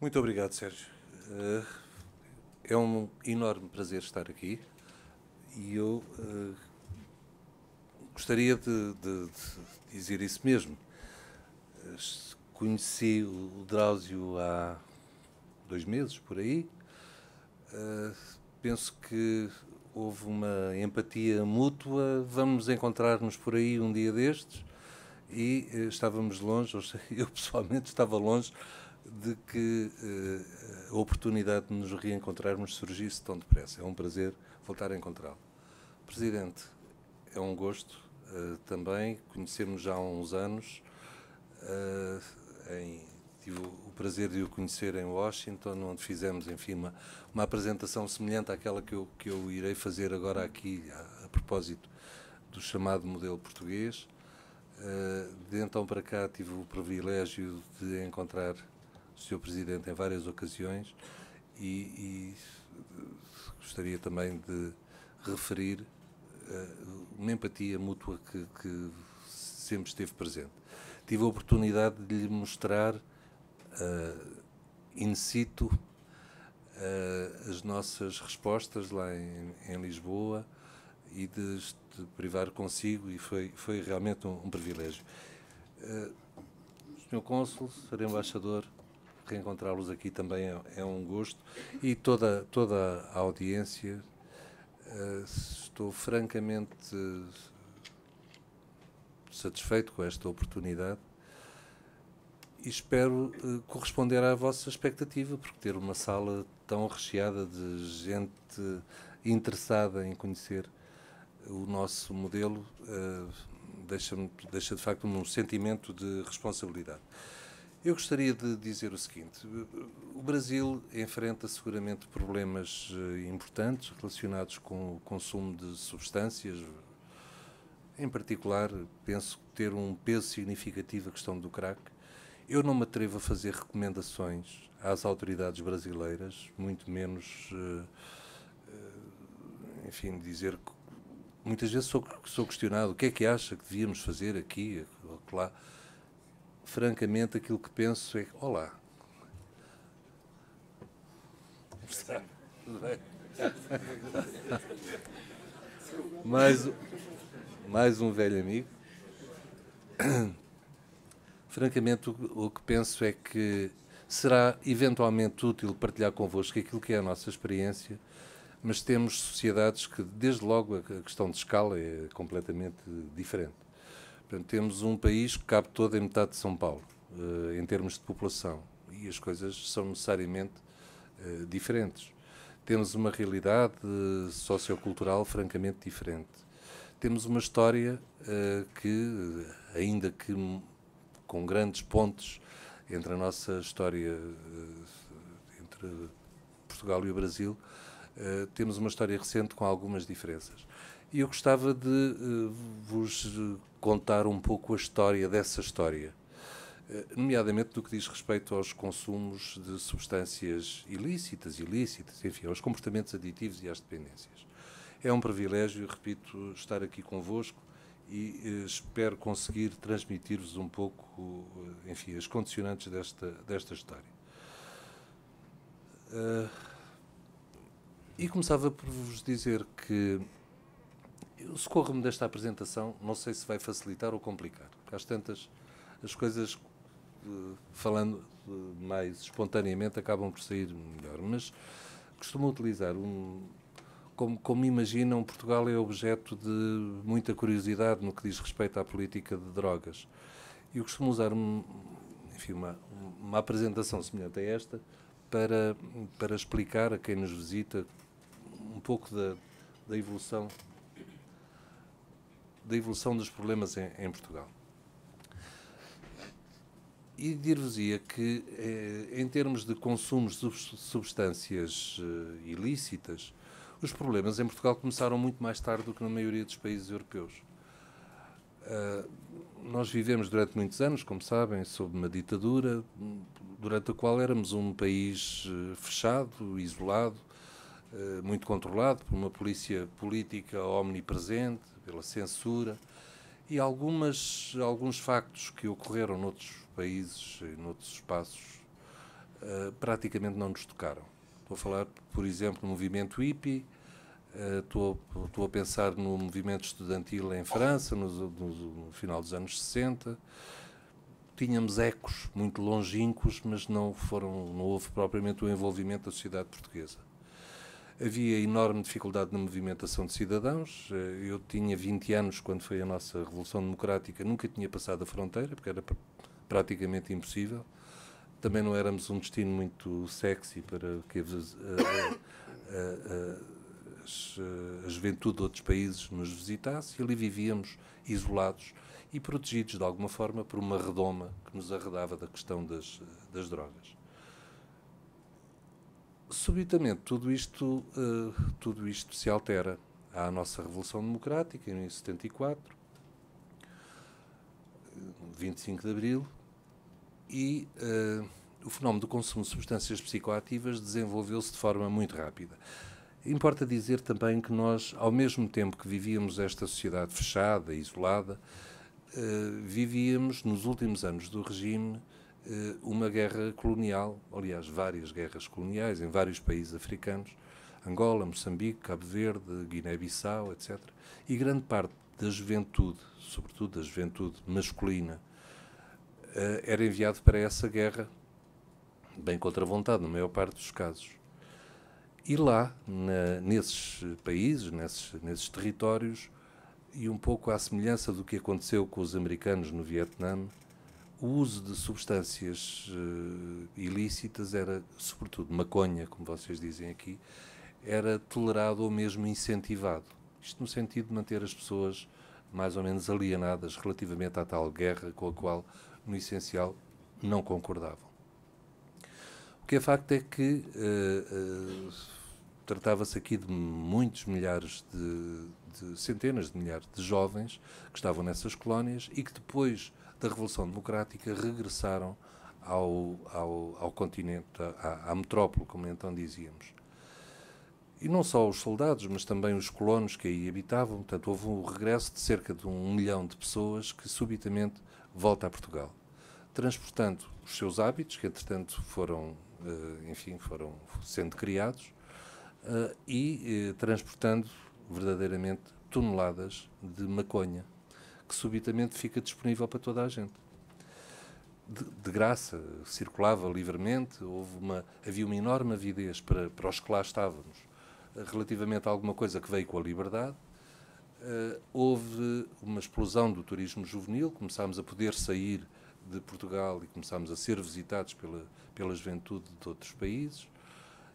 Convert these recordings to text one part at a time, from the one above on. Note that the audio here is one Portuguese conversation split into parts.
Muito obrigado, Sérgio. Eh, é um enorme prazer estar aqui e eu eh, gostaria de, de, de dizer isso mesmo. Eh, conheci o Drauzio há dois meses, por aí. Penso que houve uma empatia mútua. Vamos encontrar-nos por aí um dia destes. E estávamos longe, eu pessoalmente estava longe de que uh, a oportunidade de nos reencontrarmos surgisse tão depressa. É um prazer voltar a encontrá-lo. Presidente, é um gosto uh, também, conhecemos já há uns anos, uh, em, tive o prazer de o conhecer em Washington, onde fizemos, enfim, uma, uma apresentação semelhante àquela que eu, que eu irei fazer agora aqui, a, a propósito do chamado modelo português. de então para cá tive o privilégio de encontrar Sr. Presidente em várias ocasiões e, e gostaria também de referir uh, uma empatia mútua que, que, sempre esteve presente. Tive a oportunidade de lhe mostrar uh, in situ uh, as nossas respostas lá em, em Lisboa e de, de, privar consigo e foi, foi realmente um, um privilégio. Uh, Sr. Cônsul, Sr. Embaixador, reencontrá-los aqui também é, é, um gosto. E toda, toda a audiência, uh, estou francamente satisfeito com esta oportunidade e espero uh, corresponder à vossa expectativa, porque ter uma sala tão recheada de gente interessada em conhecer o nosso modelo eh, deixa, deixa de facto um sentimento de responsabilidade. Eu gostaria de dizer o seguinte: o Brasil enfrenta seguramente problemas eh, importantes relacionados com o consumo de substâncias. Em particular, penso ter um peso significativo a questão do crack. Eu não me atrevo a fazer recomendações às autoridades brasileiras, muito menos, eh, eh, enfim, dizer que muitas vezes sou, sou questionado o que é que acha que devíamos fazer aqui, ou lá. Claro francamente, aquilo que penso é: olá. mais, mais um velho amigo. Francamente, o, o que penso é que será eventualmente útil partilhar convosco aquilo que é a nossa experiência, mas temos sociedades que, desde logo, a questão de escala é completamente diferente. Portanto, temos um país que cabe todo em metade de São Paulo, uh, em termos de população, e as coisas são necessariamente uh, diferentes. Temos uma realidade uh, sociocultural francamente diferente. Temos uma história que, ainda que com grandes pontos entre a nossa história, entre Portugal e o Brasil, temos uma história recente com algumas diferenças. E eu gostava de vos contar um pouco a história dessa história, eh, nomeadamente do que diz respeito aos consumos de substâncias ilícitas, ilícitas, enfim, aos comportamentos aditivos e às dependências. É um privilégio, repito, estar aqui convosco e eh, espero conseguir transmitir-vos um pouco, eh, enfim, as condicionantes desta, desta história. Uh, e começava por vos dizer que Socorro-me desta apresentação, não sei se vai facilitar ou complicar. Porque às tantas, as coisas, eh, falando eh, mais espontaneamente, acabam por sair melhor. Mas costumo utilizar um. Como, como imaginam, Portugal é objeto de muita curiosidade no que diz respeito à política de drogas. Eu costumo usar enfim, uma, uma apresentação semelhante a esta para, para explicar a quem nos visita um pouco da, da evolução da evolução dos problemas em, em Portugal. E dir-vos-ia que, eh, em termos de consumos de substâncias eh, ilícitas, os problemas em Portugal começaram muito mais tarde do que na maioria dos países europeus. Uh, nós vivemos durante muitos anos, como sabem, sob uma ditadura, durante a qual éramos um país eh, fechado, isolado, eh, muito controlado por uma polícia política omnipresente, pela censura e algumas, alguns factos que ocorreram noutros países e noutros espaços uh, praticamente não nos tocaram. Estou a falar, por exemplo, no movimento hippie, uh, estou, estou a pensar no movimento estudantil em França, no, no, no final dos anos 60. Tínhamos ecos muito longínquos, mas não, foram, não houve propriamente o envolvimento da sociedade portuguesa. Havia enorme dificuldade na movimentação de cidadãos. Eh, eu tinha 20 anos quando foi a nossa Revolução Democrática, nunca tinha passado a fronteira, porque era pr praticamente impossível. Também não éramos um destino muito sexy para que a, a, a, a juventude de outros países nos visitasse. E ali vivíamos isolados e protegidos de alguma forma por uma redoma que nos arredava da questão das, das drogas subitamente tudo isto, uh, tudo isto se altera. Há a nossa Revolução Democrática em 74, 25 de Abril, e uh, o fenómeno do consumo de substâncias psicoativas desenvolveu-se de forma muito rápida. Importa dizer também que nós, ao mesmo tempo que vivíamos esta sociedade fechada, isolada, uh, vivíamos, nos últimos anos do regime, eh, uma guerra colonial, aliás, várias guerras coloniais em vários países africanos, Angola, Moçambique, Cabo Verde, Guiné-Bissau, etc. E grande parte da juventude, sobretudo da juventude masculina, eh, era enviado para essa guerra, bem contra a vontade, na maior parte dos casos. E lá, na, nesses países, nesses, nesses territórios, e um pouco à semelhança do que aconteceu com os americanos no Vietnã, o uso de substâncias uh, ilícitas era, sobretudo maconha, como vocês dizem aqui, era tolerado ou mesmo incentivado. Isto no sentido de manter as pessoas mais ou menos alienadas relativamente à tal guerra com a qual, no essencial, não concordavam. O que é facto é que uh, uh, tratava-se aqui de muitos milhares de, de, centenas de milhares de jovens que estavam nessas colónias e que depois da Revolução Democrática regressaram ao, ao, ao continente, à, à metrópole, como então dizíamos. E não só os soldados, mas também os colonos que aí habitavam. Portanto, houve um regresso de cerca de um milhão de pessoas que subitamente volta a Portugal, transportando os seus hábitos, que entretanto foram, eh, enfim, foram sendo criados, eh, e eh, transportando verdadeiramente toneladas de maconha que subitamente fica disponível para toda a gente. De, de graça, circulava livremente, houve uma, havia uma enorme avidez para, para os que lá estávamos relativamente a alguma coisa que veio com a liberdade. Uh, houve uma explosão do turismo juvenil, começámos a poder sair de Portugal e começámos a ser visitados pela, pela juventude de outros países.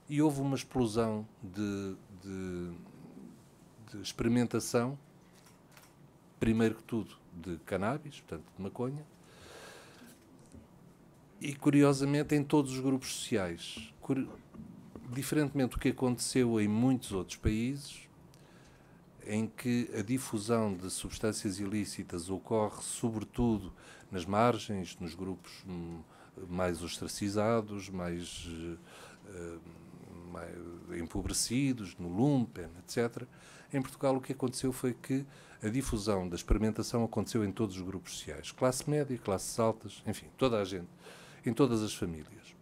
E houve uma explosão de, de, de experimentação primeiro que tudo, de cannabis, portanto, de maconha, e curiosamente em todos os grupos sociais. diferentemente do que aconteceu em muitos outros países, em que a difusão de substâncias ilícitas ocorre sobretudo nas margens, nos grupos hum, mais ostracizados, mais, uh, mais empobrecidos, no lumpen, etc em Portugal, o que aconteceu foi que a difusão da experimentação aconteceu em todos os grupos sociais, classe média, classes altas, enfim, toda a gente, em todas as famílias.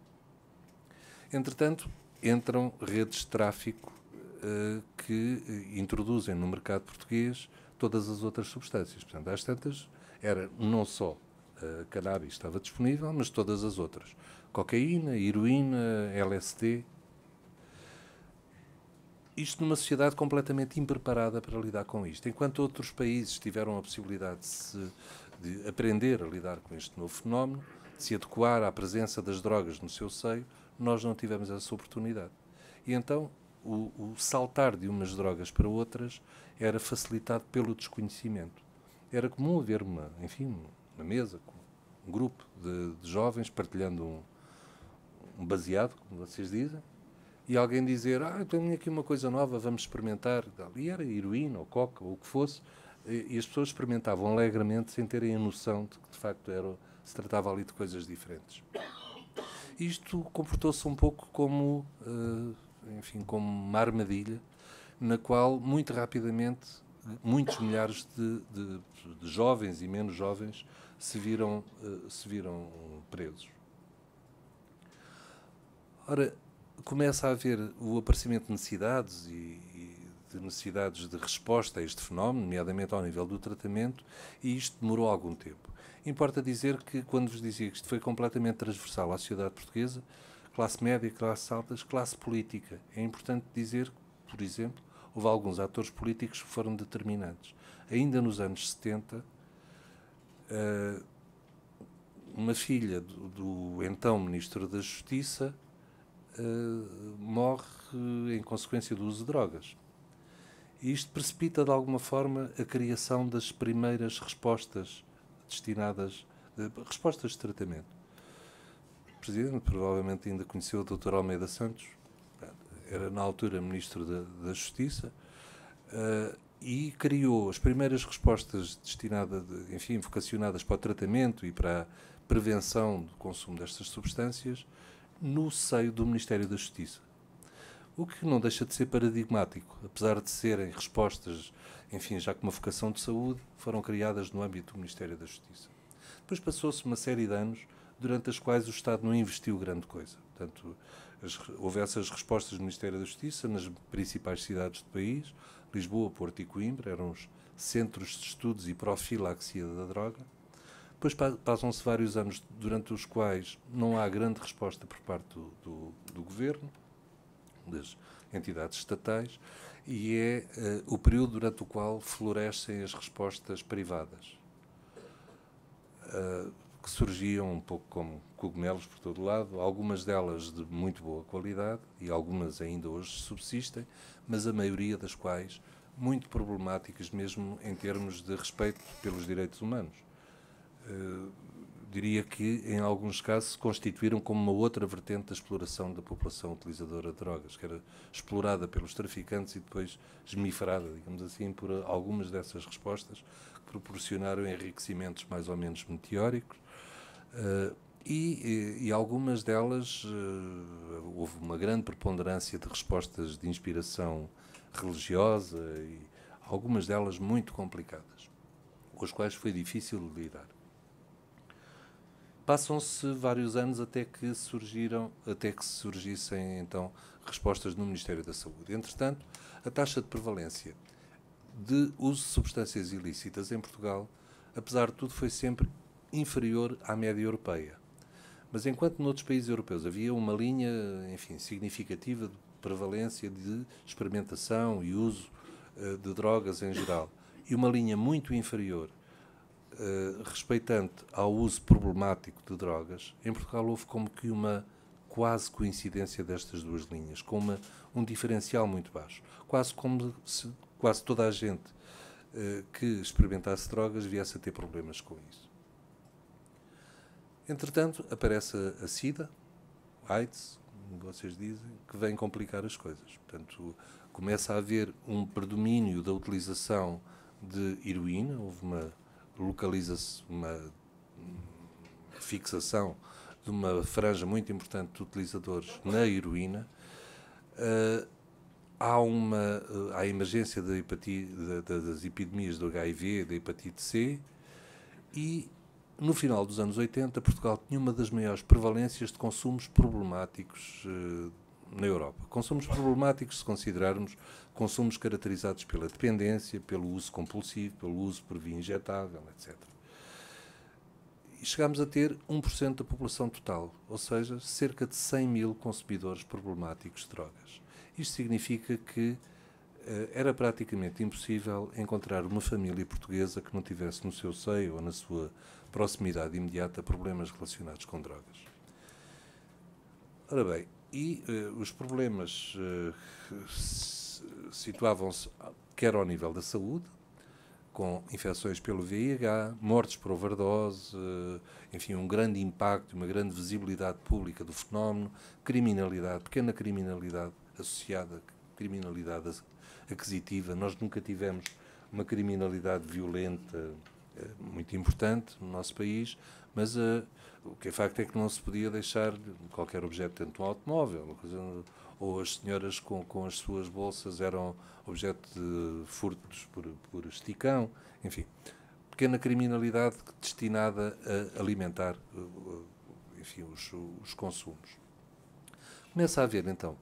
Entretanto, entram redes de tráfico uh, que eh, introduzem no mercado português todas as outras substâncias. Portanto, às tantas, era não só a eh, cannabis estava disponível, mas todas as outras. Cocaína, heroína, LSD, isto numa sociedade completamente impreparada para lidar com isto. Enquanto outros países tiveram a possibilidade de, se, de aprender a lidar com este novo fenómeno, de se adequar à presença das drogas no seu seio, nós não tivemos essa oportunidade. E então o, o saltar de umas drogas para outras era facilitado pelo desconhecimento. Era comum haver uma, enfim, uma mesa com um grupo de, de jovens partilhando um, um baseado, como vocês dizem, e alguém dizer, ah, eu tenho aqui uma coisa nova, vamos experimentar. E era heroína ou coca ou o que fosse. E, as pessoas experimentavam alegremente sem terem a noção de que, de facto, era, se tratava ali de coisas diferentes. Isto comportou-se um pouco como, eh, enfim, como uma armadilha na qual, muito rapidamente, muitos milhares de, de, de jovens e menos jovens se viram, eh, se viram presos. Ora, começa a haver o aparecimento de necessidades e, e, de necessidades de resposta a este fenómeno, nomeadamente ao nível do tratamento, e isto demorou algum tempo. Importa dizer que, quando vos dizia que isto foi completamente transversal à sociedade portuguesa, classe média, classe altas, classe política, é importante dizer que, por exemplo, houve alguns atores políticos que foram determinantes. Ainda nos anos 70, eh, uma filha do, do então Ministro da Justiça eh, morre em consequência do uso de drogas. E isto precipita, de alguma forma, a criação das primeiras respostas destinadas, eh, respostas de tratamento. O Presidente provavelmente ainda conheceu o Dr. Almeida Santos, era na altura Ministro da, da Justiça, uh, e criou as primeiras respostas destinadas, de, enfim, vocacionadas para o tratamento e para a prevenção do consumo destas substâncias, no seio do Ministério da Justiça. O que não deixa de ser paradigmático, apesar de serem respostas, enfim, já com uma vocação de saúde, foram criadas no âmbito do Ministério da Justiça. Depois passou-se uma série de anos durante as quais o Estado não investiu grande coisa. Portanto, as, houve essas respostas do Ministério da Justiça nas principais cidades do país, Lisboa, Porto e Coimbra, eram os centros de estudos e profilaxia da droga, depois passam-se vários anos durante os quais não há grande resposta por parte do, do, do governo, das entidades estatais, e é uh, o período durante o qual florescem as respostas privadas, uh, que surgiam um pouco como cogumelos por todo lado, algumas delas de muito boa qualidade e algumas ainda hoje subsistem, mas a maioria das quais muito problemáticas mesmo em termos de respeito pelos direitos humanos. Eh, diria que, em alguns casos, se constituíram como uma outra vertente da exploração da população utilizadora de drogas, que era explorada pelos traficantes e depois esmifrada, digamos assim, por algumas dessas respostas que proporcionaram enriquecimentos mais ou menos meteóricos. Eh, e, e, algumas delas eh, houve uma grande preponderância de respostas de inspiração religiosa e algumas delas muito complicadas, com as quais foi difícil lidar. Passam-se vários anos até que surgiram, até que surgissem então respostas no Ministério da Saúde. Entretanto, a taxa de prevalência de uso de substâncias ilícitas em Portugal, apesar de tudo, foi sempre inferior à média europeia. Mas enquanto noutros países europeus havia uma linha, enfim, significativa de prevalência de experimentação e uso eh, de drogas em geral e uma linha muito inferior eh, respeitante ao uso problemático de drogas, em Portugal houve como que uma quase coincidência destas duas linhas, com uma, um diferencial muito baixo. Quase como se quase toda a gente uh, que experimentasse drogas viesse a ter problemas com isso. Entretanto, aparece a, a SIDA, AIDS, como vocês dizem, que vem complicar as coisas. Portanto, começa a haver um predomínio da utilização de heroína, houve uma localiza-se uma fixação de uma franja muito importante de utilizadores na heroína, uh, há uma uh, há a emergência da hepatite, da, das epidemias do HIV, da hepatite C, e no final dos anos 80, Portugal tinha uma das maiores prevalências de consumos problemáticos uh, na Europa. Consumos problemáticos se considerarmos consumos caracterizados pela dependência, pelo uso compulsivo, pelo uso por via injetável, etc. E chegámos a ter 1% da população total, ou seja, cerca de 100 mil consumidores problemáticos de drogas. Isto significa que eh, era praticamente impossível encontrar uma família portuguesa que não tivesse no seu seio ou na sua proximidade imediata problemas relacionados com drogas. Ora bem, e uh, os problemas uh, situavam-se quer ao nível da saúde, com infecções pelo VIH, mortes por overdose, uh, enfim, um grande impacto, uma grande visibilidade pública do fenómeno, criminalidade, pequena criminalidade associada, criminalidade aquisitiva. Nós nunca tivemos uma criminalidade violenta, é muito importante no nosso país, mas uh, o que é facto é que não se podia deixar qualquer objeto dentro de um automóvel, coisa, ou as senhoras com, com as suas bolsas eram objeto de furtos por, por esticão, enfim. Pequena criminalidade destinada a alimentar eh, eh, enfim, os, os consumos. Começa a haver, então,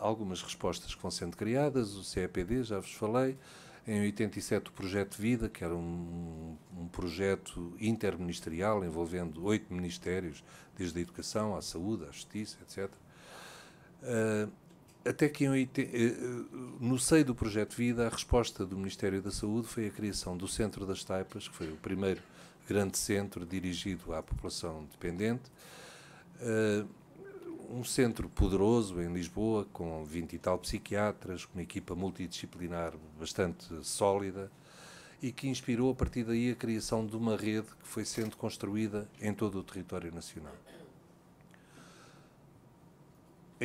algumas respostas que vão sendo criadas, o CEPD, já vos falei, em 87 o Projeto Vida, que era um, um projeto interministerial envolvendo oito ministérios, desde a educação à saúde, à justiça, etc. Uh, ah, até que em, eh, eh, no seio do Projeto Vida, a resposta do Ministério da Saúde foi a criação do Centro das Taipas, que foi o primeiro grande centro dirigido à população dependente. Uh, um centro poderoso em Lisboa, com 20 e tal psiquiatras, com uma equipa multidisciplinar bastante sólida e que inspirou a partir daí a criação de uma rede que foi sendo construída em todo o território nacional.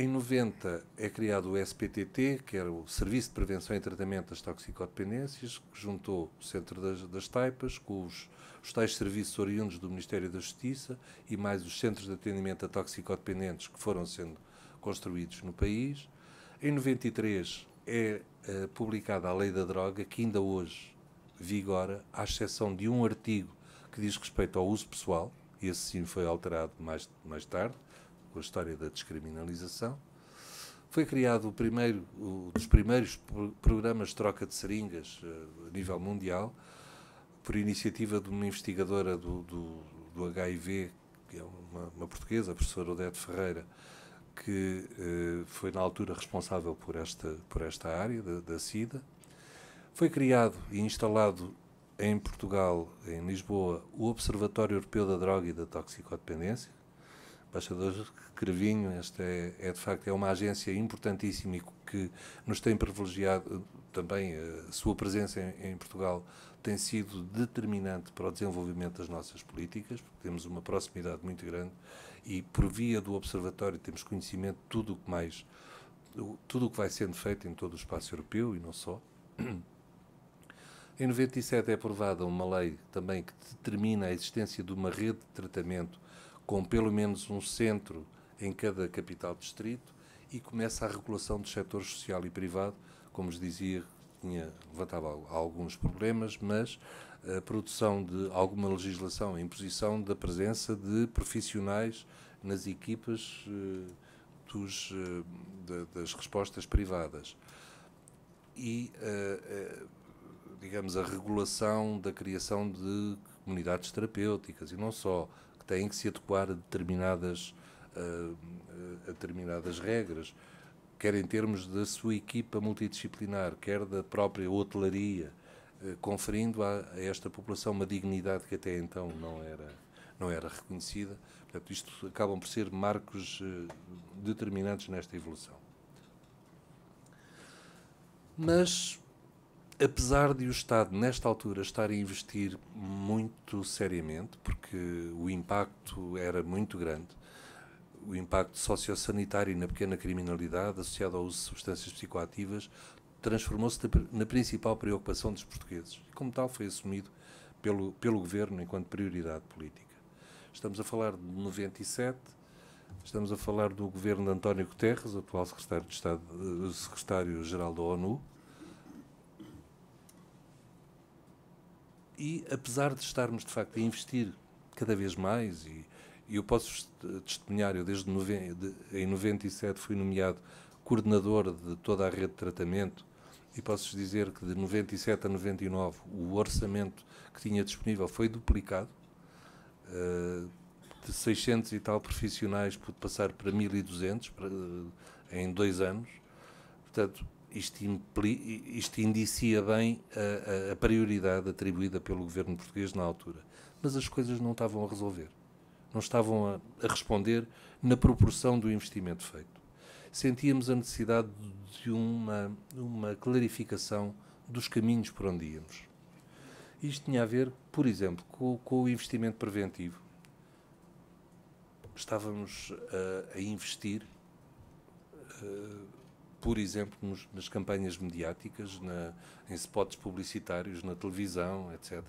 Em 90 é criado o SPTT, que era o Serviço de Prevenção e Tratamento das Toxicodependências, que juntou o Centro das, das Taipas com os, os tais serviços oriundos do Ministério da Justiça e mais os centros de atendimento a toxicodependentes que foram sendo construídos no país. Em 93 é uh, publicada a Lei da Droga, que ainda hoje vigora, à exceção de um artigo que diz respeito ao uso pessoal, esse sim foi alterado mais, mais tarde, com a história da descriminalização. Foi criado o primeiro, um dos primeiros programas de troca de seringas eh, a nível mundial, por iniciativa de uma investigadora do, do, do HIV, que é uma, uma, portuguesa, a professora Odete Ferreira, que eh, foi na altura responsável por esta, por esta área da, da SIDA. Foi criado e instalado em Portugal, em Lisboa, o Observatório Europeu da Droga e da Toxicodependência, embaixador Crevinho, esta é, é, de facto é uma agência importantíssima e que nos tem privilegiado também eh, a sua presença em, em Portugal tem sido determinante para o desenvolvimento das nossas políticas, porque temos uma proximidade muito grande e por via do observatório temos conhecimento de tudo o que mais tudo o que vai sendo feito em todo o espaço europeu e não só. Em 97 é aprovada uma lei também que determina a existência de uma rede de tratamento com pelo menos um centro em cada capital distrito e começa a regulação dos setores social e privado, como os dizia, tinha, levantava alguns problemas, mas a produção de alguma legislação, a imposição da presença de profissionais nas equipas uh, dos, uh, das respostas privadas. E, uh, digamos, a regulação da criação de comunidades terapêuticas e não só têm que se adequar a determinadas, a determinadas regras, quer em termos da sua equipa multidisciplinar, quer da própria hotelaria, eh, conferindo a, a esta população uma dignidade que até então não era, não era reconhecida. Portanto, isto acabam por ser marcos eh, determinantes nesta evolução. Mas apesar de o Estado, nesta altura, estar a investir muito seriamente, porque o impacto era muito grande, o impacto sociossanitário na pequena criminalidade associado ao uso de substâncias psicoativas transformou-se na principal preocupação dos portugueses. E, como tal, foi assumido pelo, pelo governo enquanto prioridade política. Estamos a falar de 97, estamos a falar do governo de António Guterres, atual eh, secretário-geral secretário da ONU, E apesar de estarmos de facto a investir cada vez mais, e, e eu posso testemunhar, eu desde de, em 97 fui nomeado coordenador de toda a rede de tratamento, e posso dizer que de 97 a 99 o orçamento que tinha disponível foi duplicado. Uh, de 600 e tal profissionais pude passar para 1200 para, uh, em dois anos. Portanto, isto, impli, isto indicia bem a, a, a, prioridade atribuída pelo governo português na altura. Mas as coisas não estavam a resolver. Não estavam a, a responder na proporção do investimento feito. Sentíamos a necessidade de uma, uma clarificação dos caminhos por onde íamos. Isto tinha a ver, por exemplo, com, com o investimento preventivo. Estávamos a investir Uh, por exemplo, nos, nas campanhas mediáticas, na, em spots publicitários, na televisão, etc.,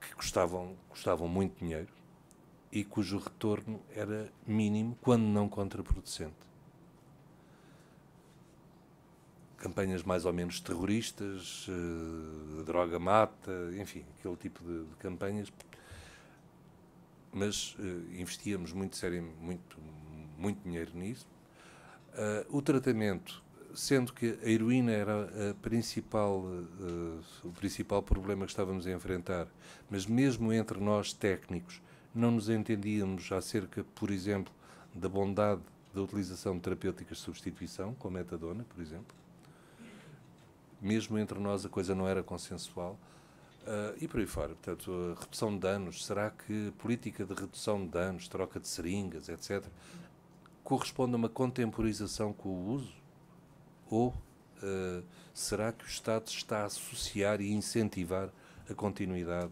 que custavam, custavam muito dinheiro e cujo retorno era mínimo, quando não contraproducente. Campanhas mais ou menos terroristas, eh, droga mata, enfim, aquele tipo de, de campanhas. Mas eh, investíamos muito, sério, muito, muito dinheiro nisso Uh, o tratamento, sendo que a heroína era a principal, uh, o principal problema que estávamos a enfrentar, mas mesmo entre nós técnicos não nos entendíamos acerca, por exemplo, da bondade da utilização de terapêuticas de substituição, como a metadona, por exemplo. Mesmo entre nós a coisa não era consensual. Uh, e por aí fora, portanto, a redução de danos, será que política de redução de danos, troca de seringas, etc., corresponde a uma contemporização com o uso? Ou uh, será que o Estado está a associar e incentivar a continuidade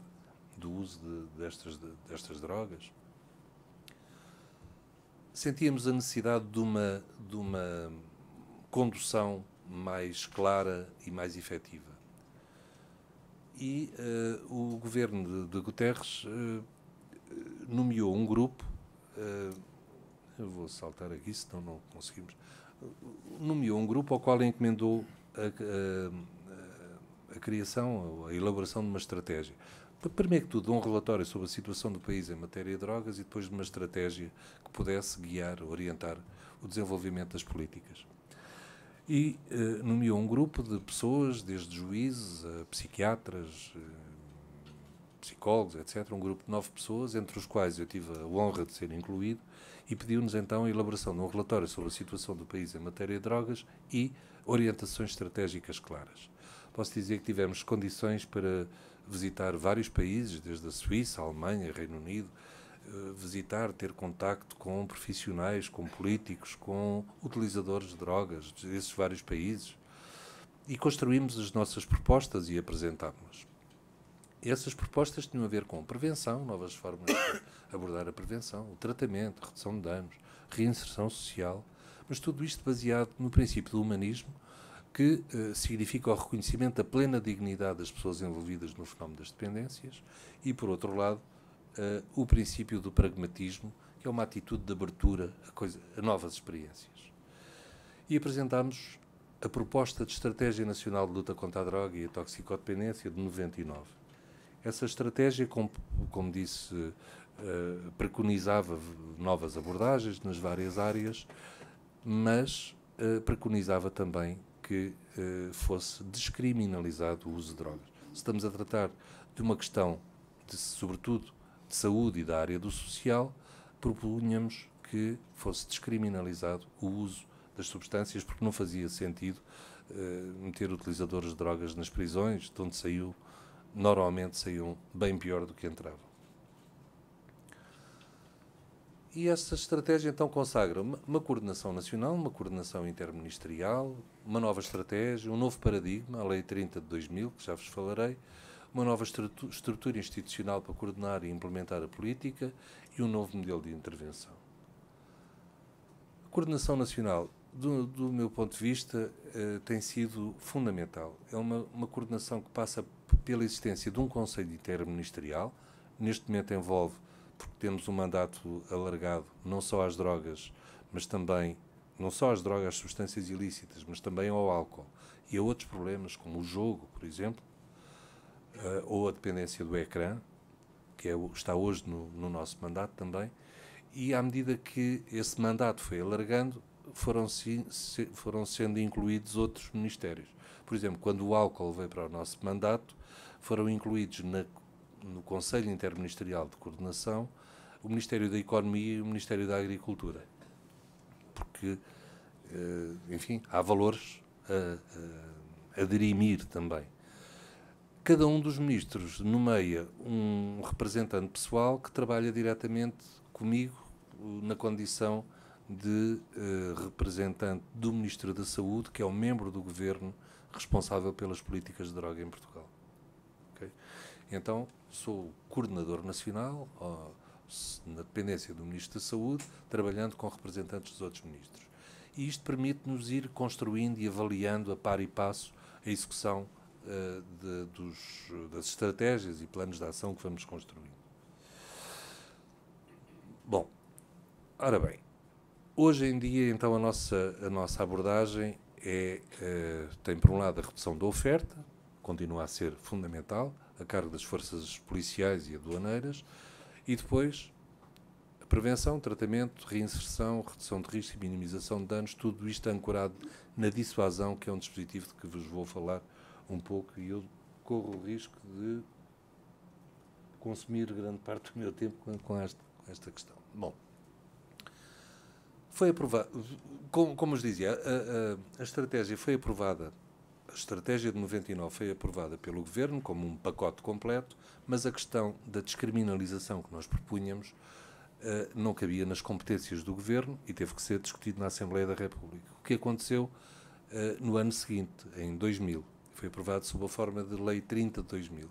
do uso de, destas, de, destas drogas? Sentíamos a necessidade de uma, de uma condução mais clara e mais efetiva. E uh, o governo de, de Guterres uh, nomeou um grupo eu vou saltar aqui, senão não conseguimos. Nomeou um grupo ao qual encomendou a, a, a criação, a elaboração de uma estratégia. Então, primeiro que tudo, um relatório sobre a situação do país em matéria de drogas e depois de uma estratégia que pudesse guiar, orientar o desenvolvimento das políticas. E eh, nomeou um grupo de pessoas, desde juízes a psiquiatras, eh, psicólogos, etc. Um grupo de nove pessoas, entre os quais eu tive a honra de ser incluído, e pediu-nos então a elaboração de um relatório sobre a situação do país em matéria de drogas e orientações estratégicas claras. Posso dizer que tivemos condições para visitar vários países, desde a Suíça, a Alemanha, Reino Unido, eh, visitar, ter contacto com profissionais, com políticos, com utilizadores de drogas desses vários países. E construímos as nossas propostas e apresentámos-las essas propostas tinham a ver com prevenção, novas formas de abordar a prevenção, o tratamento, redução de danos, reinserção social, mas tudo isto baseado no princípio do humanismo, que eh, significa o reconhecimento da plena dignidade das pessoas envolvidas no fenómeno das dependências, e, por outro lado, eh, o princípio do pragmatismo, que é uma atitude de abertura a, coisa, a novas experiências. E apresentámos a proposta de Estratégia Nacional de Luta contra a Droga e a Toxicodependência de 99. Essa estratégia, como, como disse, uh, preconizava novas abordagens nas várias áreas, mas uh, preconizava também que uh, fosse descriminalizado o uso de drogas. Se Estamos a tratar de uma questão, de, sobretudo, de saúde e da área do social, propunhamos que fosse descriminalizado o uso das substâncias, porque não fazia sentido uh, meter utilizadores de drogas nas prisões, de onde saiu normalmente saíam bem pior do que entravam. E essa estratégia então consagra uma coordenação nacional, uma coordenação interministerial, uma nova estratégia, um novo paradigma, a Lei 30 de 2000, que já vos falarei, uma nova estrutura institucional para coordenar e implementar a política e um novo modelo de intervenção. A coordenação nacional, do, do meu ponto de vista, eh, tem sido fundamental. É uma, uma coordenação que passa pela existência de um Conselho Interministerial, neste momento envolve, porque temos um mandato alargado não só às drogas, mas também, não só às drogas, às substâncias ilícitas, mas também ao álcool e a outros problemas, como o jogo, por exemplo, eh, ou a dependência do ecrã, que é, está hoje no, no nosso mandato também, e à medida que esse mandato foi alargando, foram, se, foram sendo incluídos outros ministérios. Por exemplo, quando o álcool veio para o nosso mandato, foram incluídos na, no Conselho Interministerial de Coordenação o Ministério da Economia e o Ministério da Agricultura. Porque, eh, enfim, há valores a, a, a dirimir também. Cada um dos ministros nomeia um representante pessoal que trabalha diretamente comigo na condição de eh, representante do Ministro da Saúde, que é um membro do governo responsável pelas políticas de droga em Portugal. Okay? Então, sou coordenador nacional na dependência do Ministro da Saúde, trabalhando com representantes dos outros ministros. E isto permite-nos ir construindo e avaliando a par e passo a execução uh, de, dos, das estratégias e planos de ação que vamos construindo. Bom, ora bem, hoje em dia, então, a nossa, a nossa abordagem é, é, tem, por um lado, a redução da oferta, continua a ser fundamental, a cargo das forças policiais e aduaneiras, e depois a prevenção, tratamento, reinserção, redução de risco e minimização de danos, tudo isto ancorado na dissuasão, que é um dispositivo de que vos vou falar um pouco, e eu corro o risco de consumir grande parte do meu tempo com esta, com esta questão. Bom. Foi aprovado, como, como os dizia, a, a, a estratégia foi aprovada a estratégia de 99 foi aprovada pelo governo como um pacote completo, mas a questão da descriminalização que nós propunhamos eh, não cabia nas competências do governo e teve que ser discutido na Assembleia da República. O que aconteceu eh, no ano seguinte, em 2000, foi aprovado sob a forma de Lei 30 de 2000.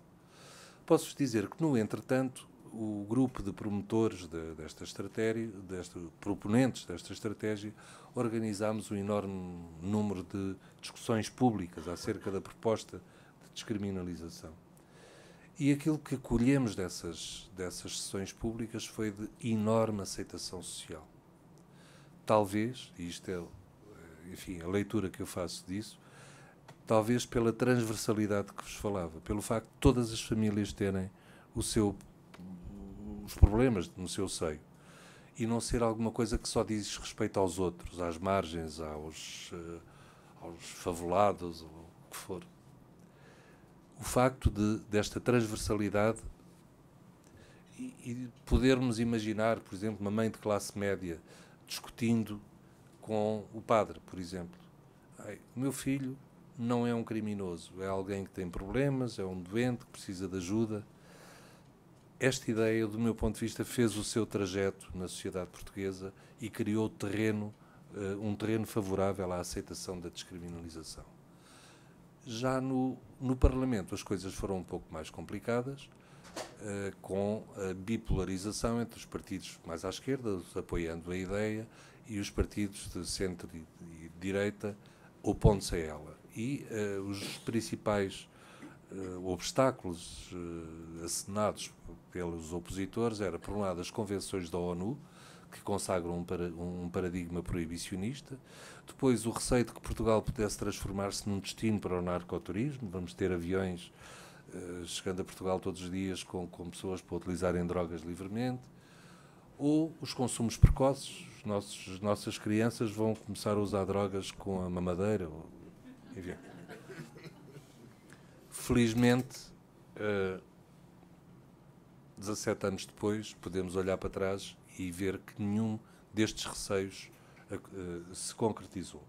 Posso-vos dizer que, no entretanto, o grupo de promotores de, desta estratégia, desta, proponentes desta estratégia, organizámos um enorme número de discussões públicas acerca da proposta de descriminalização. E aquilo que colhemos dessas, dessas sessões públicas foi de enorme aceitação social. Talvez, e isto é enfim, a leitura que eu faço disso, talvez pela transversalidade que vos falava, pelo facto de todas as famílias terem o seu os problemas no seu seio e não ser alguma coisa que só diz respeito aos outros, às margens, aos, uh, aos favelados, ou o que for. O facto de, desta transversalidade e, e podermos imaginar, por exemplo, uma mãe de classe média discutindo com o padre, por exemplo. O meu filho não é um criminoso, é alguém que tem problemas, é um doente que precisa de ajuda esta ideia, do meu ponto de vista, fez o seu trajeto na sociedade portuguesa e criou terreno, eh, um terreno favorável à aceitação da descriminalização. Já no, no Parlamento as coisas foram um pouco mais complicadas, eh, com a bipolarização entre os partidos mais à esquerda, apoiando a ideia, e os partidos de centro e direita opondo-se a ela. E eh, os principais uh, obstáculos uh, pelos opositores era, por um lado, as convenções da ONU, que consagram um, para, um paradigma proibicionista, depois o receio de que Portugal pudesse transformar-se num destino para o narcoturismo, vamos ter aviões uh, chegando a Portugal todos os dias com, com pessoas para utilizarem drogas livremente, ou os consumos precoces, as nossas crianças vão começar a usar drogas com a mamadeira, ou, enfim felizmente, uh, eh, 17 anos depois, podemos olhar para trás e ver que nenhum destes receios uh, se concretizou.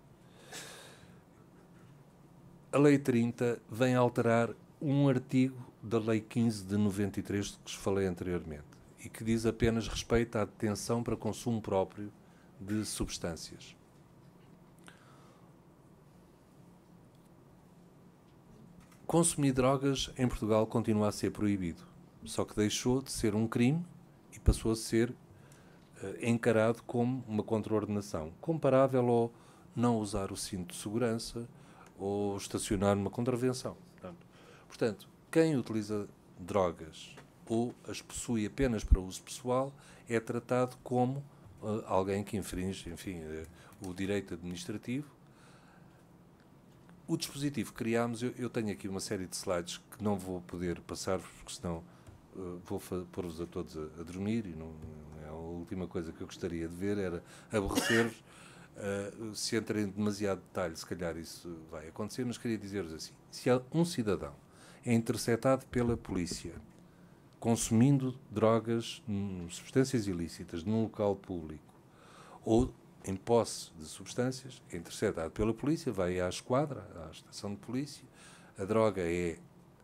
A Lei 30 vem alterar um artigo da Lei 15 de 93, de que vos falei anteriormente, e que diz apenas respeito à detenção para consumo próprio de substâncias. Consumir drogas em Portugal continua a ser proibido, só que deixou de ser um crime e passou a ser uh, encarado como uma contraordenação, comparável ao não usar o cinto de segurança ou estacionar numa contravenção. Portanto, quem utiliza drogas ou as possui apenas para uso pessoal é tratado como uh, alguém que infringe, enfim, uh, o direito administrativo o dispositivo que criámos, eu, eu, tenho aqui uma série de slides que não vou poder passar-vos, porque senão uh, vou pôr-vos a todos a, a dormir e não, é a última coisa que eu gostaria de ver era aborrecer-vos. Uh, se entrarem em demasiado detalhe, se calhar isso vai acontecer, mas queria dizer-vos assim: se um cidadão é interceptado pela polícia consumindo drogas, substâncias ilícitas num local público, ou em posse de substâncias, é interceptado pela polícia, vai à esquadra, à estação de polícia, a droga é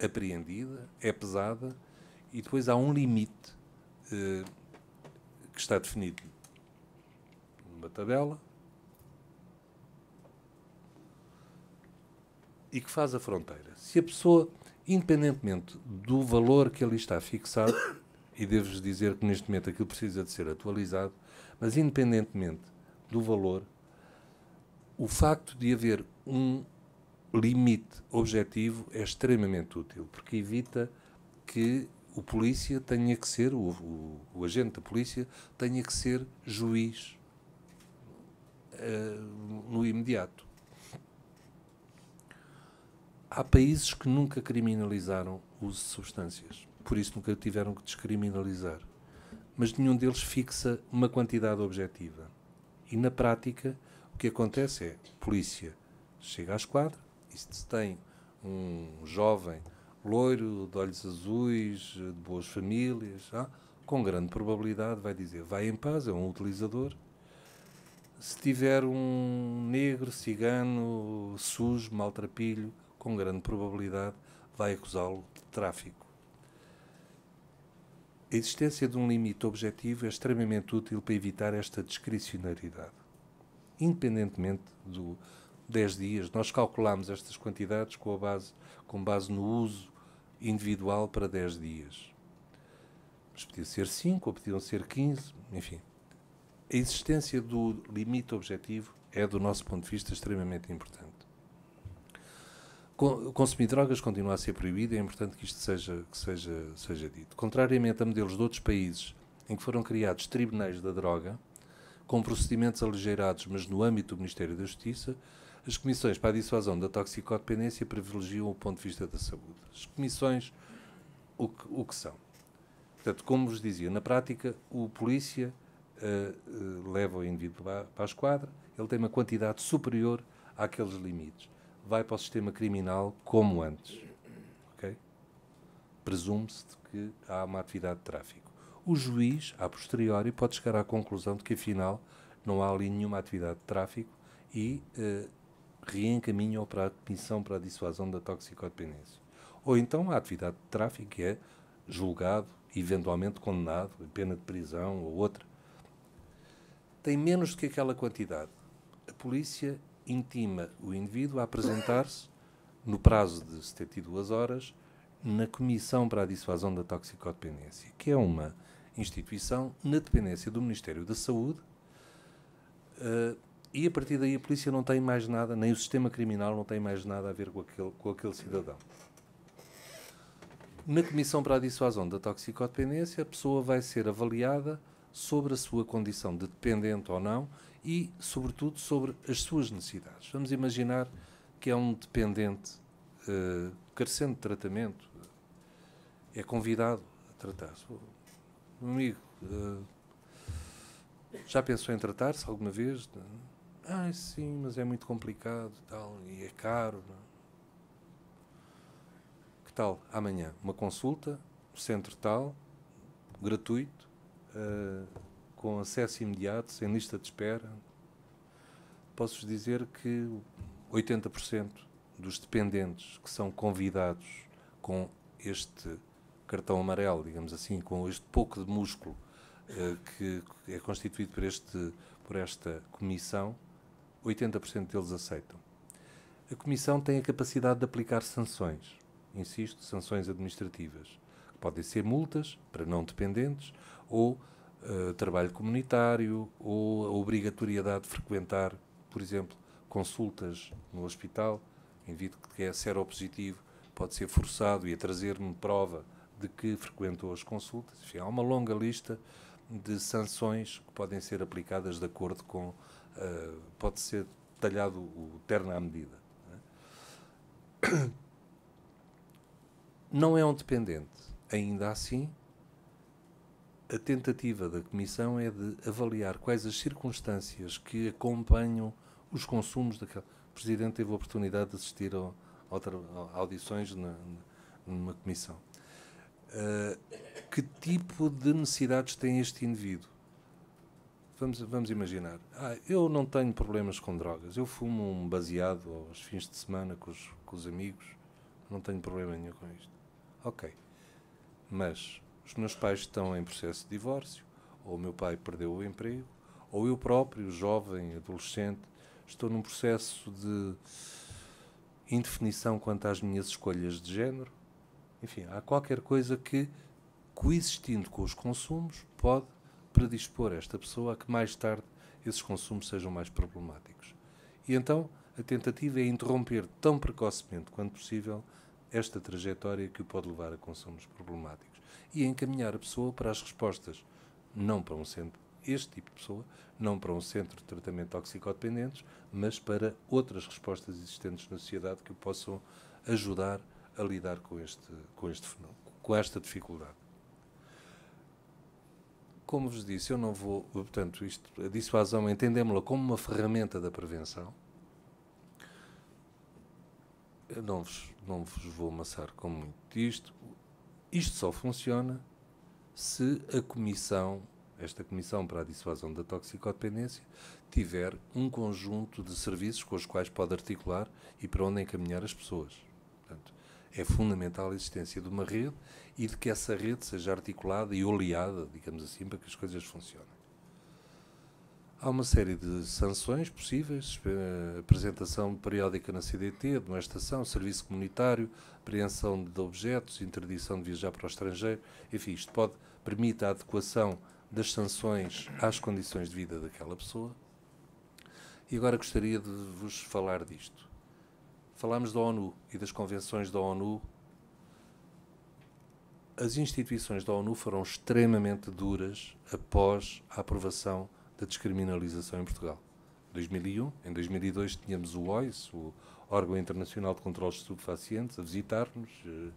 apreendida, é pesada e depois há um limite eh, que está definido numa tabela e que faz a fronteira. Se a pessoa, independentemente do valor que ali está fixado, e devo-vos dizer que neste momento aquilo precisa de ser atualizado, mas independentemente do valor, o facto de haver um limite objetivo é extremamente útil, porque evita que o polícia tenha que ser, o, o, o agente da polícia tenha que ser juiz uh, no imediato. Há países que nunca criminalizaram o uso de substâncias, por isso nunca tiveram que descriminalizar. Mas nenhum deles fixa uma quantidade objetiva. E na prática, o que acontece é, a polícia chega à esquadra e se tem um jovem loiro, de olhos azuis, de boas famílias, ah, com grande probabilidade vai dizer, vai em paz, é um utilizador. Se tiver um negro, cigano, sujo, maltrapilho, com grande probabilidade vai acusá-lo de tráfico. A existência de um limite objetivo é extremamente útil para evitar esta discricionariedade. Independentemente do 10 dias, nós calculamos estas quantidades com, base, com base no uso individual para 10 dias. Mas podia ser 5 ou podiam ser 15, enfim. A existência do limite objetivo é, do nosso ponto de vista, extremamente importante. Consumir drogas continua a ser proibido e é importante que isto seja, que seja, seja dito. Contrariamente a modelos de outros países em que foram criados tribunais da droga, com procedimentos aligeirados, mas no âmbito do Ministério da Justiça, as comissões para a dissuasão da toxicodependência privilegiam o ponto de vista da saúde. As comissões, o que, o que são? Portanto, como vos dizia, na prática, o polícia uh, leva o indivíduo para a esquadra, ele tem uma quantidade superior àqueles limites vai para o sistema criminal como antes. Okay? Presume-se que há uma atividade de tráfico. O juiz, a posteriori, pode chegar à conclusão de que, afinal, não há ali nenhuma atividade de tráfico e eh, reencaminha-o para a Comissão para a Dissuasão da Toxicodependência. Ou então a atividade de tráfico é julgado, eventualmente condenado, em pena de prisão ou outra. Tem menos do que aquela quantidade. A polícia intima o indivíduo a apresentar-se, no prazo de 72 horas, na Comissão para a Dissuasão da Toxicodependência, que é uma instituição na dependência do Ministério da Saúde. Uh, e a partir daí a polícia não tem mais nada, nem o sistema criminal não tem mais nada a ver com aquele, com aquele cidadão. Na Comissão para a Dissuasão da Toxicodependência, a pessoa vai ser avaliada sobre a sua condição de dependente ou não e, sobretudo, sobre as suas necessidades. Vamos imaginar que é um dependente uh, carecendo de tratamento, é convidado a tratar-se. Um amigo, uh, já pensou em tratar-se alguma vez? Ah, sim, mas é muito complicado tal, e é caro. Não? É? Que tal amanhã? Uma consulta, centro tal, gratuito. Uh, com acesso imediato, sem lista de espera, posso-vos dizer que 80% dos dependentes que são convidados com este cartão amarelo, digamos assim, com este pouco de músculo uh, que é constituído por, este, por esta comissão, 80% deles aceitam. A comissão tem a capacidade de aplicar sanções, insisto, sanções administrativas, que podem ser multas para não dependentes ou eh, trabalho comunitário ou a obrigatoriedade de frequentar, por exemplo, consultas no hospital. Indivíduo que é seropositivo pode ser forçado e a trazer-me prova de que frequentou as consultas. Enfim, há uma longa lista de sanções que podem ser aplicadas de acordo com. Uh, pode ser detalhado o terno à medida. Não é, é um dependente. Ainda assim, a tentativa da Comissão é de avaliar quais as circunstâncias que acompanham os consumos daquela. O Presidente teve a oportunidade de assistir a, audições na, numa comissão. Uh, que tipo de necessidades tem este indivíduo? Vamos, vamos imaginar. Ah, eu não tenho problemas com drogas. Eu fumo um baseado aos fins de semana com os, com os amigos. Não tenho problema nenhum com isto. Ok. Mas os meus pais estão em processo de divórcio, ou o meu pai perdeu o emprego, ou eu próprio, jovem, adolescente, estou num processo de indefinição quanto às minhas escolhas de género. Enfim, há qualquer coisa que, coexistindo com os consumos, pode predispor esta pessoa a que mais tarde esses consumos sejam mais problemáticos. E então a tentativa é interromper tão precocemente quanto possível esta trajetória que o pode levar a consumos problemáticos e encaminhar a pessoa para as respostas, não para um centro, este tipo de pessoa, não para um centro de tratamento de toxicodependentes, mas para outras respostas existentes na sociedade que o possam ajudar a lidar com este, com este com esta dificuldade. Como vos disse, eu não vou, portanto, isto, a dissuasão entendemos-la como uma ferramenta da prevenção. Eu não vos, não vos vou amassar com muito disto. Isto só funciona se a comissão, esta comissão para a dissuasão da toxicodependência, tiver um conjunto de serviços com os quais pode articular e para onde encaminhar as pessoas. Portanto, é fundamental a existência de uma rede e de que essa rede seja articulada e oleada, digamos assim, para que as coisas funcionem. Há uma série de sanções possíveis, eh, apresentação periódica na CDT, demonstração, serviço comunitário, apreensão de objetos, interdição de viajar para o estrangeiro, enfim, isto pode, permite a adequação das sanções às condições de vida daquela pessoa. E agora gostaria de vos falar disto. Falámos da ONU e das convenções da ONU. As instituições da ONU foram extremamente duras após a aprovação da descriminalização em Portugal. 2001, em 2002 tínhamos o OIS, o órgão internacional de controles de subfacientes a visitar-nos eh,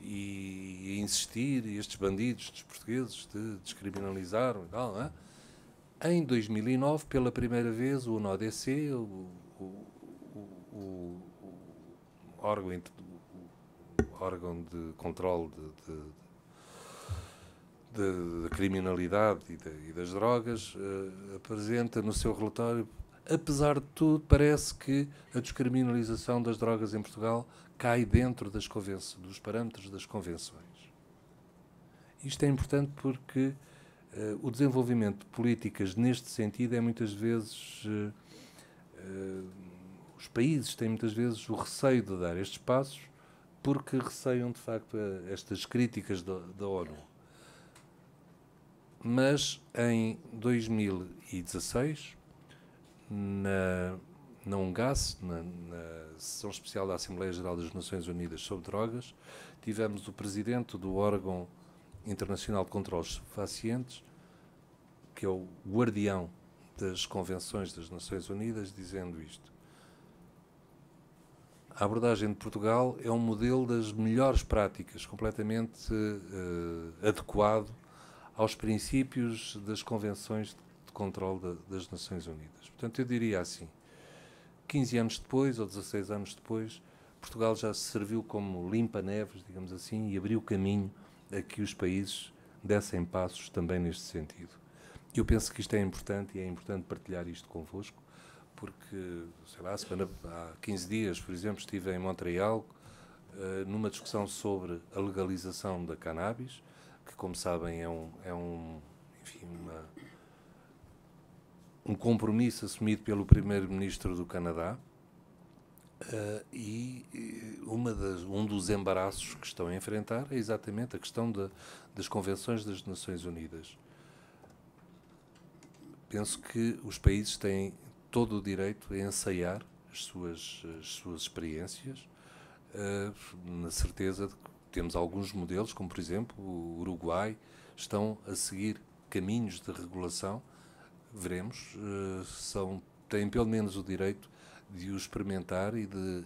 e, a insistir, e estes bandidos dos portugueses de descriminalizaram e tal, não é? Em 2009, pela primeira vez, o NODC, o, o, o, o órgão, órgão de controle de, de da, criminalidade e, e, das drogas uh, apresenta no seu relatório, apesar de tudo, parece que a descriminalização das drogas em Portugal cai dentro das convenções, dos parâmetros das convenções. Isto é importante porque uh, o desenvolvimento de políticas neste sentido é muitas vezes. Uh, os países têm muitas vezes o receio de dar estes passos porque receiam de facto a, estas críticas da, da ONU. Mas em 2016, na, na UNGAS, na, na sessão especial da Assembleia Geral das Nações Unidas sobre Drogas, tivemos o presidente do órgão internacional de controles de estupefacientes, que é o guardião das convenções das Nações Unidas, dizendo isto. A abordagem de Portugal é um modelo das melhores práticas, completamente uh, adequado aos princípios das convenções de controle das Nações Unidas. Portanto, eu diria assim, 15 anos depois ou 16 anos depois, Portugal já se serviu como limpa-neves, digamos assim, e abriu caminho a que os países dessem passos também neste sentido. Eu penso que isto é importante e é importante partilhar isto convosco, porque, sei lá, semana, há 15 dias, por exemplo, estive em Montreal eh, numa discussão sobre a legalização da cannabis, que, como sabem, é um, é um, enfim, uma, um compromisso assumido pelo primeiro-ministro do Canadá. Uh, e eh, uma das, um dos embaraços que estão a enfrentar é exatamente a questão de, das convenções das Nações Unidas. Penso que os países têm todo o direito a ensaiar as suas, as suas experiências, uh, na certeza de que temos alguns modelos, como por exemplo o Uruguai, estão a seguir caminhos de regulação. Veremos, eh, são, têm pelo menos o direito de os experimentar e de,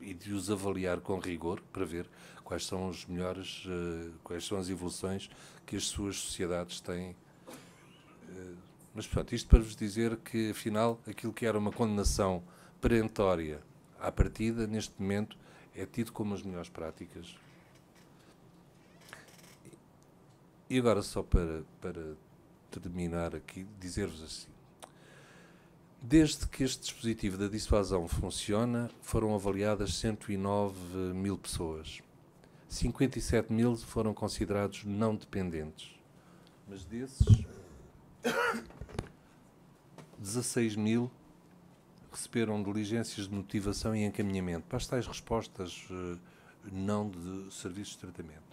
e de os avaliar com rigor para ver quais são as melhores, eh, quais são as evoluções que as suas sociedades têm. Eh, mas pronto, isto para vos dizer que afinal aquilo que era uma condenação perentória à partida, neste momento, é tido como as melhores práticas E agora, só para, para terminar aqui, dizer-vos assim. Desde que este dispositivo da dissuasão funciona, foram avaliadas 109 mil pessoas. 57 mil foram considerados não dependentes. Mas desses, 16 mil receberam diligências de motivação e encaminhamento para as tais respostas eh, não de serviços de tratamento.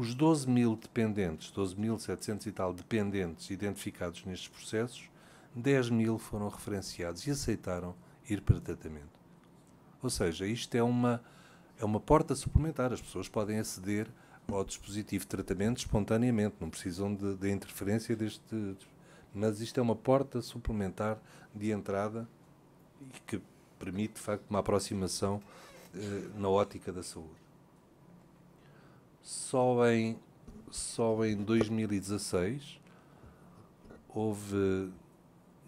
Os 12 mil dependentes, 12.700 e tal dependentes identificados nestes processos, 10 mil foram referenciados e aceitaram ir para tratamento. Ou seja, isto é uma, é uma porta suplementar. As pessoas podem aceder ao dispositivo de tratamento espontaneamente, não precisam de, de interferência deste. Mas isto é uma porta suplementar de entrada e que permite, de facto, uma aproximação eh, na ótica da saúde. Só em, só em 2016 houve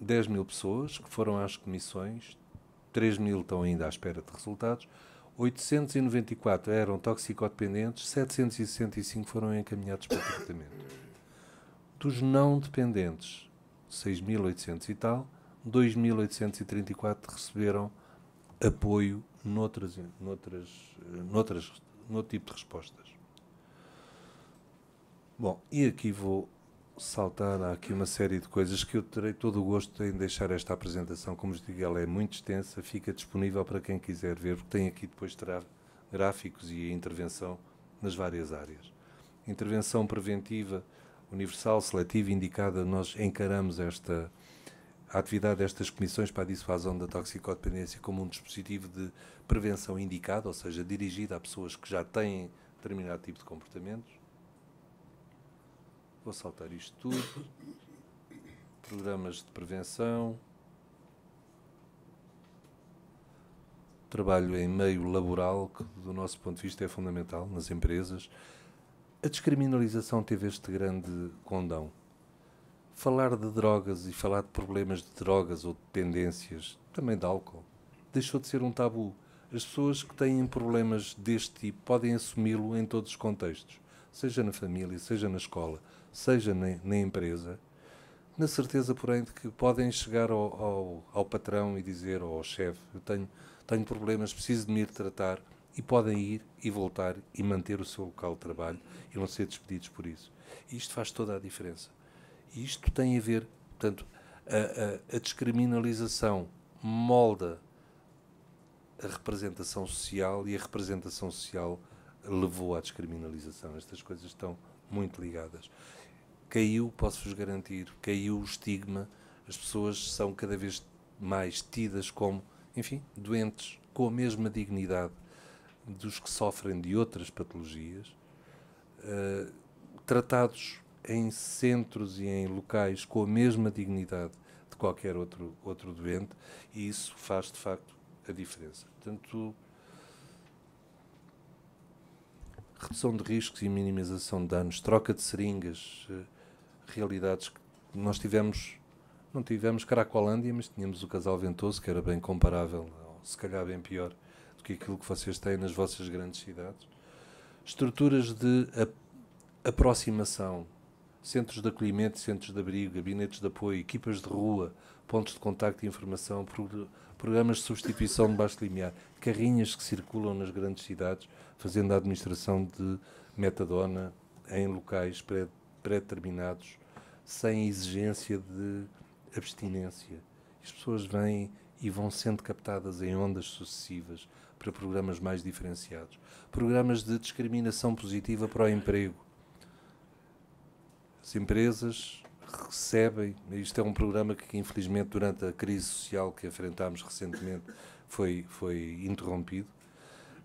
10 mil pessoas que foram às comissões, 3 mil estão ainda à espera de resultados, 894 eram toxicodependentes, 765 foram encaminhados para tratamento. Dos não dependentes, 6.800 e tal, 2.834 receberam apoio noutras, noutras, noutras, noutro tipo de respostas. Bom, e aqui vou saltar há aqui uma série de coisas que eu terei todo o gosto em deixar esta apresentação, como vos digo, ela é muito extensa, fica disponível para quem quiser ver, porque tem aqui depois terá gráficos e intervenção nas várias áreas. Intervenção preventiva universal, seletiva, indicada, nós encaramos esta a atividade destas comissões para a dissuasão da toxicodependência como um dispositivo de prevenção indicado, ou seja, dirigida a pessoas que já têm determinado tipo de comportamentos Vou saltar isto tudo. Programas de prevenção. Trabalho em meio laboral, que do nosso ponto de vista é fundamental nas empresas. A descriminalização teve este grande condão. Falar de drogas e falar de problemas de drogas ou de tendências, também de álcool, deixou de ser um tabu. As pessoas que têm problemas deste tipo podem assumi-lo em todos os contextos, seja na família, seja na escola seja na, na empresa, na certeza, porém, de que podem chegar ao, ao, ao patrão e dizer, ou ao chefe, eu tenho, tenho problemas, preciso de me ir tratar, e podem ir e voltar e manter o seu local de trabalho e não ser despedidos por isso. E isto faz toda a diferença. E isto tem a ver, portanto, a, a, a descriminalização molda a representação social e a representação social levou à descriminalização. Estas coisas estão muito ligadas caiu, posso-vos garantir, caiu o estigma. As pessoas são cada vez mais tidas como, enfim, doentes, com a mesma dignidade dos que sofrem de outras patologias, uh, tratados em centros e em locais com a mesma dignidade de qualquer outro, outro doente, e isso faz de facto a diferença. Portanto, redução de riscos e minimização de danos, troca de seringas. Uh, realidades que nós tivemos, não tivemos Caracolândia, mas tínhamos o Casal Ventoso, que era bem comparável, ou se calhar bem pior, do que aquilo que vocês têm nas vossas grandes cidades. Estruturas de aproximação, centros de acolhimento, centros de abrigo, gabinetes de apoio, equipas de rua, pontos de contacto e informação, pro programas de substituição de baixo limiar, carrinhas que circulam nas grandes cidades, fazendo a administração de metadona em locais pré-determinados sem exigência de abstinência. As pessoas vêm e vão sendo captadas em ondas sucessivas para programas mais diferenciados. Programas de discriminação positiva para o emprego. As empresas recebem, isto é um programa que infelizmente durante a crise social que enfrentámos recentemente foi, foi interrompido,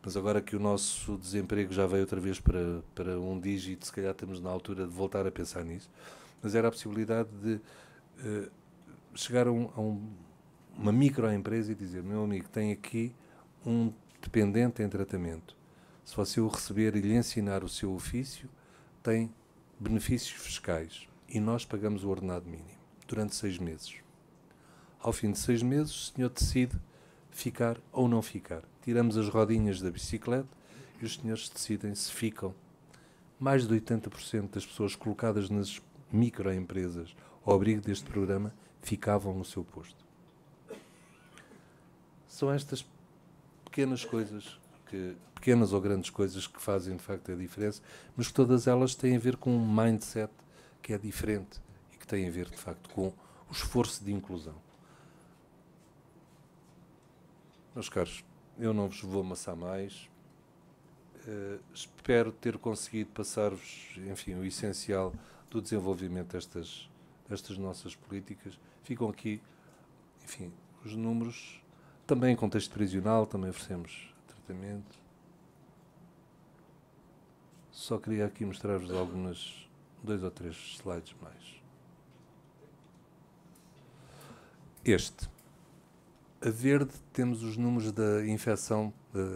mas agora que o nosso desemprego já veio outra vez para, para um dígito, se calhar estamos na altura de voltar a pensar nisso mas era a possibilidade de uh, chegar a, um, a um, uma microempresa e dizer: meu amigo, tem aqui um dependente em tratamento. Se você o receber e lhe ensinar o seu ofício, tem benefícios fiscais e nós pagamos o ordenado mínimo durante seis meses. Ao fim de seis meses, o senhor decide ficar ou não ficar. Tiramos as rodinhas da bicicleta e os senhores decidem se ficam. Mais de 80% das pessoas colocadas nas microempresas ao abrigo deste programa ficavam no seu posto. São estas pequenas coisas, que, pequenas ou grandes coisas, que fazem de facto a diferença, mas todas elas têm a ver com um mindset que é diferente e que tem a ver de facto com o esforço de inclusão. Meus caros, eu não vos vou amassar mais. Uh, espero ter conseguido passar-vos, enfim, o essencial do desenvolvimento destas, destas nossas políticas. Ficam aqui, enfim, os números, também em contexto prisional, também oferecemos tratamento. Só queria aqui mostrar-vos algumas, dois ou três slides mais. Este. A verde temos os números da infecção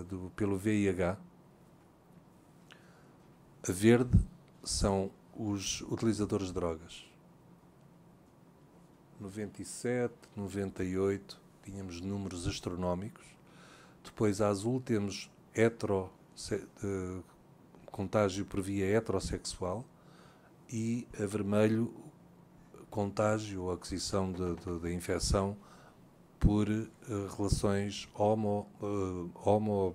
do, pelo VIH. A verde são os utilizadores de drogas. 97, 98, tínhamos números astronómicos. Depois, a azul, temos hetero, contágio por via heterossexual e a vermelho, contágio ou aquisição da infecção por uh, relações homo, uh, eh, homo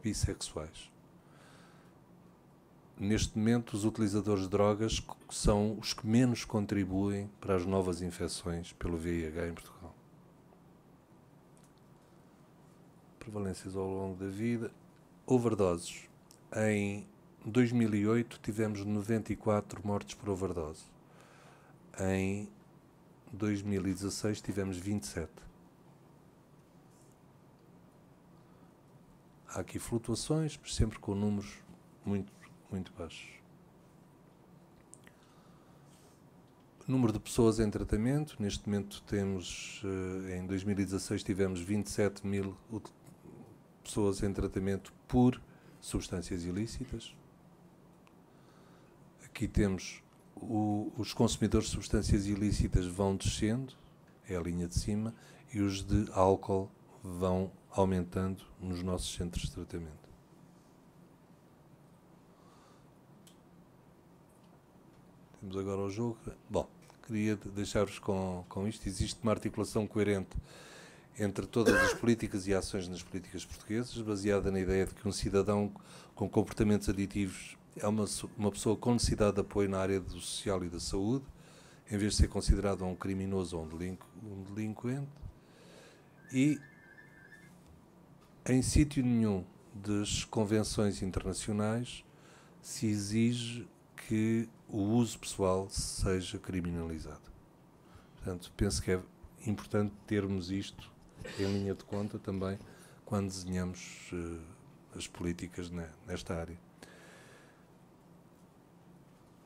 neste momento, os utilizadores de drogas são os que menos contribuem para as novas infecções pelo VIH em Portugal. Prevalências ao longo da vida. Overdoses. Em 2008 tivemos 94 mortes por overdose. Em 2016 tivemos 27. Há aqui flutuações, sempre com números muito muito baixos. O número de pessoas em tratamento, neste momento temos, eh, em 2016 tivemos 27 mil pessoas em tratamento por substâncias ilícitas. Aqui temos o, os consumidores de substâncias ilícitas vão descendo, é a linha de cima, e os de álcool vão aumentando nos nossos centros de tratamento. temos agora ao jogo. Bom, queria deixar-vos com, com isto. Existe uma articulação coerente entre todas as políticas e ações nas políticas portuguesas, baseada na ideia de que um cidadão com comportamentos aditivos é uma, uma pessoa com necessidade de apoio na área do social e da saúde, em vez de ser considerado um criminoso ou um, delinqu, um delinquente, e em sítio nenhum das convenções internacionais se exige que o uso pessoal seja criminalizado. Portanto, penso que é importante termos isto em linha de conta também quando desenhamos uh, as políticas nesta área.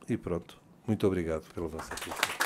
E pronto. Muito obrigado pela vossa atenção.